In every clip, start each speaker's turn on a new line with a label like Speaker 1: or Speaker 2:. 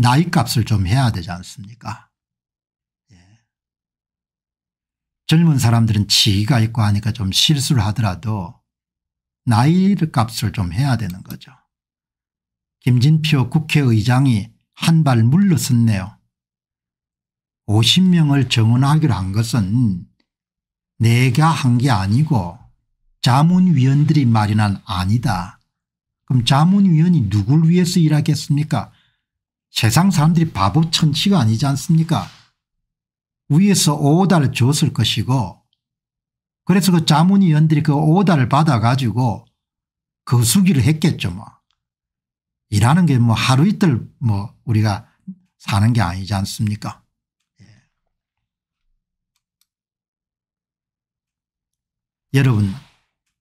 Speaker 1: 나이 값을 좀 해야 되지 않습니까 예. 젊은 사람들은 지위가 있고 하니까 좀 실수를 하더라도 나이 값을 좀 해야 되는 거죠. 김진표 국회의장이 한 발 물러섰네요. 50명을 정원하기로 한 것은 내가 한 게 아니고 자문위원들이 마련한 아니다. 그럼 자문위원이 누굴 위해서 일하겠습니까 세상 사람들이 바보 천치가 아니지 않습니까 위에서 오다를 줬을 것이고 그래서 그 자문위원들이 그 오다를 받아가지고 거수기를 그 했겠죠 뭐. 일하는 게 뭐 하루 이틀 뭐 우리가 사는 게 아니지 않습니까 예. 여러분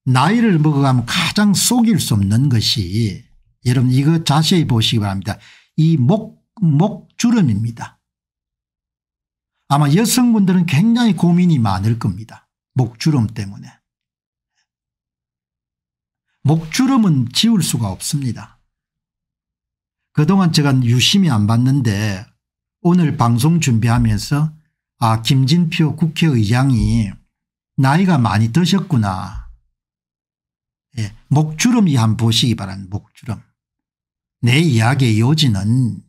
Speaker 1: 나이를 먹어가면 가장 속일 수 없는 것이 여러분 이거 자세히 보시기 바랍니다. 이 목, 목주름입니다. 아마 여성분들은 굉장히 고민이 많을 겁니다. 목주름 때문에. 목주름은 지울 수가 없습니다. 그동안 제가 유심히 안 봤는데 오늘 방송 준비하면서 아 김진표 국회의장이 나이가 많이 드셨구나. 예, 목주름 이한 보시기 바랍니다. 목주름. 내 이야기의 요지는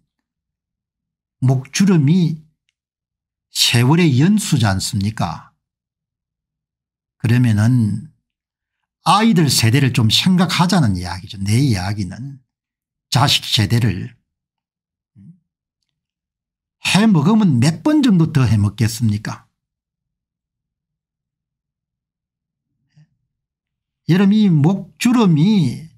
Speaker 1: 목주름이 세월의 연수지 않습니까? 그러면은 아이들 세대를 좀 생각하자는 이야기죠. 내 이야기는 자식 세대를 해먹으면 몇 번 정도 더 해먹겠습니까? 여러분 이 목주름이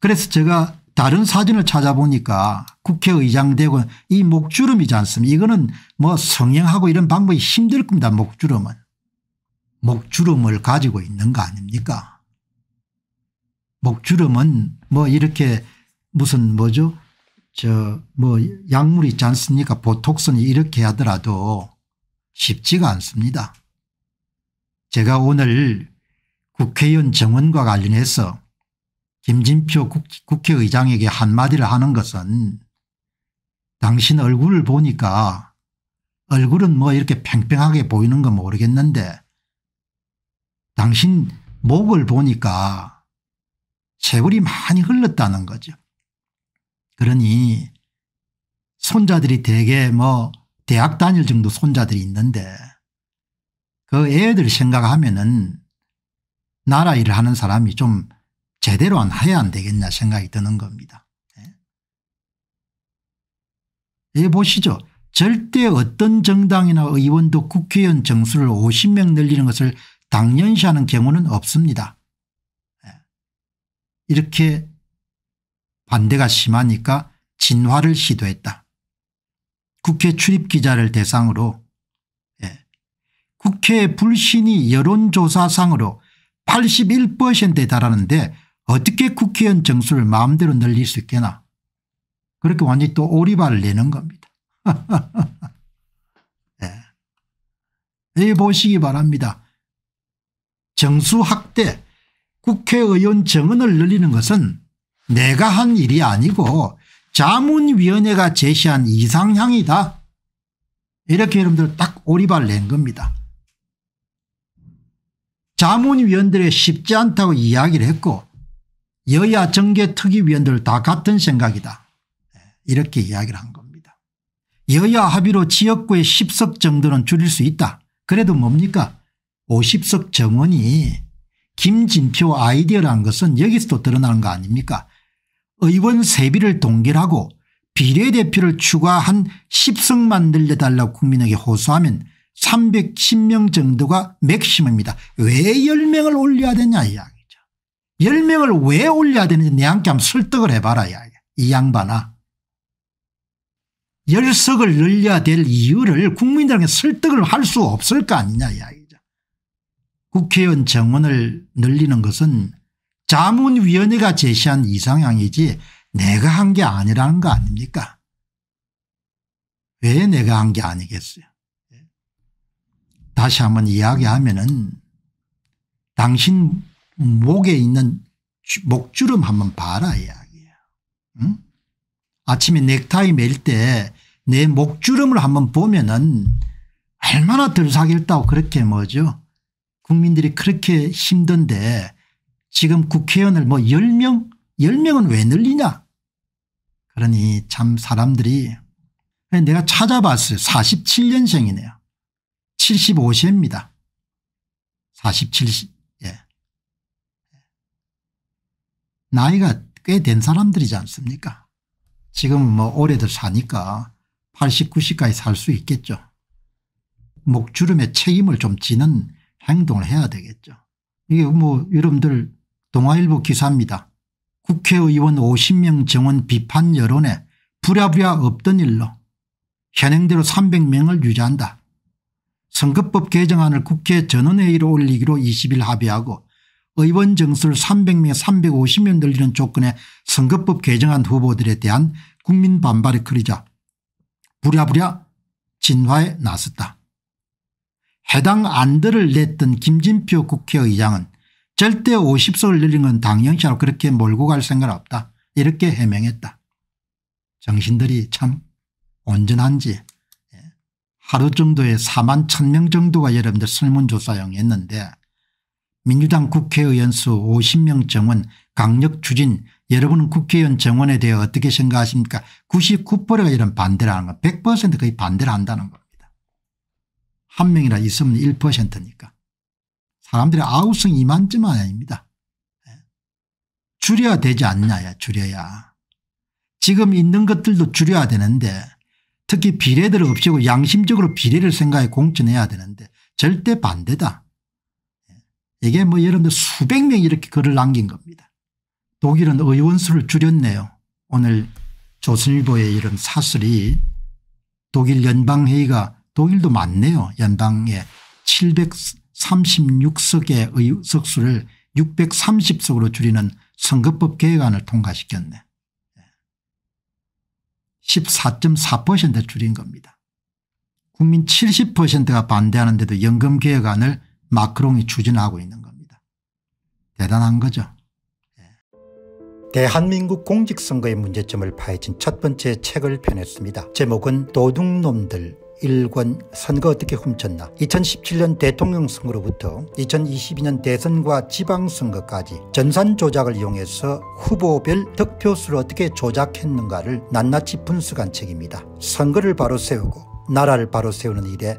Speaker 1: 그래서 제가 다른 사진을 찾아보니까 국회의장 되고 이 목주름이지 않습니까 이거는 뭐 성형하고 이런 방법이 힘들 겁니다 목주름은. 목주름을 가지고 있는 거 아닙니까 목주름은 뭐 이렇게 무슨 뭐죠 저 뭐 약물 있지 않습니까 보톡스 이렇게 하더라도 쉽지가 않습니다. 제가 오늘 국회의원 정원과 관련해서 김진표 국회의장에게 한마디를 하는 것은 당신 얼굴을 보니까 얼굴은 뭐 이렇게 팽팽하게 보이는 건 모르겠는데 당신 목을 보니까 세월이 많이 흘렀다는 거죠. 그러니 손자들이 대개 뭐 대학 다닐 정도 손자들이 있는데 그 애들 생각하면은 나라 일을 하는 사람이 좀 제대로 안 해야 안 되겠냐 생각이 드는 겁니다. 예, 보시죠. 절대 어떤 정당이나 의원도 국회의원 정수를 50명 늘리는 것을 당연시하는 경우는 없습니다. 예. 이렇게 반대가 심하니까 진화를 시도했다. 국회 출입 기자를 대상으로 예. 국회 불신이 여론조사상으로 81%에 달하는데 어떻게 국회의원 정수를 마음대로 늘릴 수 있겠나 그렇게 완전히 또 오리발을 내는 겁니다. 네. 보시기 바랍니다. 정수 확대 국회의원 정원을 늘리는 것은 내가 한 일이 아니고 자문위원회가 제시한 이상향이다. 이렇게 여러분들 딱 오리발 낸 겁니다. 자문위원들의 쉽지 않다고 이야기를 했고 여야 정계 특위위원들 다 같은 생각이다 이렇게 이야기를 한 겁니다. 여야 합의로 지역구의 10석 정도는 줄일 수 있다. 그래도 뭡니까 50석 정원이 김진표 아이디어라는 것은 여기서도 드러나는 거 아닙니까 의원 세비를 동결하고 비례대표를 추가한 10석만 늘려달라고 국민에게 호소하면 310명 정도가 맥심입니다. 왜 10명을 올려야 되냐 이야기. 열명을왜 올려야 되는지 내한테 한번 설득을 해봐라 야. 이 양반아. 열석을 늘려야 될 이유를 국민들에게 설득을 할 수 없을 거 아니냐 야. 국회의원 정원을 늘리는 것은 자문위원회가 제시한 이상향이지 내가 한 게 아니라는 거 아닙니까 왜 내가 한 게 아니겠어요 예. 다시 한번 이야기하면 은 당신 목에 있는 목주름 한번 봐라 이야기야. 응? 아침에 넥타이 맬 때 내 목주름을 한번 보면은 얼마나 덜 사겠다고 그렇게 뭐죠. 국민들이 그렇게 힘든데 지금 국회의원을 뭐 10명 10명은 왜 늘리냐. 그러니 참 사람들이 내가 찾아봤어요. 47년생이네요. 75세입니다. 47, 나이가 꽤 된 사람들이지 않습니까 지금 뭐 오래들 사니까 80 90까지 살 수 있겠죠. 목주름에 책임을 좀 지는 행동을 해야 되겠죠. 이게 뭐 여러분들 동아일보 기사입니다. 국회의원 50명 정원 비판 여론에 부랴부랴 없던 일로 현행대로 300명을 유지한다. 선거법 개정안을 국회 전원회의로 올리기로 20일 합의하고 의원 정수를 300명 350명 늘리는 조건에 선거법 개정안 후보들에 대한 국민 반발이 크리자 부랴부랴 진화에 나섰다. 해당 안들을 냈던 김진표 국회의장은 절대 50석을 늘린 건 당연시하고 그렇게 몰고 갈 생각은 없다. 이렇게 해명했다. 정신들이 참 온전한지 예, 하루 정도에 4만 1000명 정도가 여러분들 설문조사용 했는데 민주당 국회의원 수 50명 정원 강력 추진 여러분은 국회의원 정원에 대해 어떻게 생각하십니까 99%가 이런 반대를 하는 거100% 거의 반대를 한다는 겁니다. 한명이라 있으면 1%니까. 사람들의 아우성 이만쯤 아닙니다. 예. 줄여야 되지 않냐 줄여야. 지금 있는 것들도 줄여야 되는데 특히 비례들을 없애고 양심적으로 비례를 생각해 공천해야 되는데 절대 반대다. 이게 뭐 여러분들 수백 명 이렇게 이 글을 남긴 겁니다. 독일은 의원 수를 줄였네요. 오늘 조선일보의 이런 사설이 독일 연방회의가 독일도 많네요. 연방에 736석의 의석수를 630석으로 줄이는 선거법 개혁안을 통과시켰네. 14.4% 줄인 겁니다. 국민 70%가 반대하는데도 연금개혁안을 마크롱이 추진하고 있는 겁니다. 대단한 거죠. 네. 대한민국 공직선거의 문제점을 파헤친 첫 번째 책을 펴냈습니다. 제목은 도둑놈들 일권 선거 어떻게 훔쳤나 2017년 대통령 선거로부터 2022년 대선과 지방선거까지 전산 조작을 이용해서 후보별 득표수를 어떻게 조작했는가를 낱낱이 분석한 책입니다. 선거를 바로 세우고 나라를 바로 세우는 일에